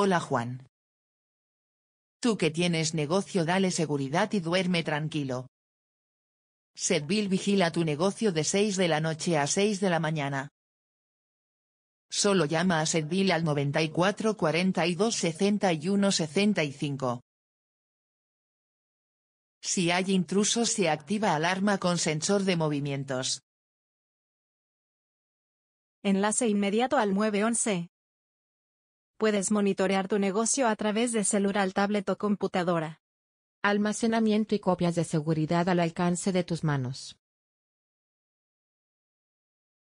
Hola Juan. Tú que tienes negocio dale seguridad y duerme tranquilo. Setville vigila tu negocio de 6 de la noche a 6 de la mañana. Solo llama a Sedville al 94 42 61 65. Si hay intrusos se activa alarma con sensor de movimientos. Enlace inmediato al 911 puedes monitorear tu negocio a través de celular, tablet o computadora. Almacenamiento y copias de seguridad al alcance de tus manos.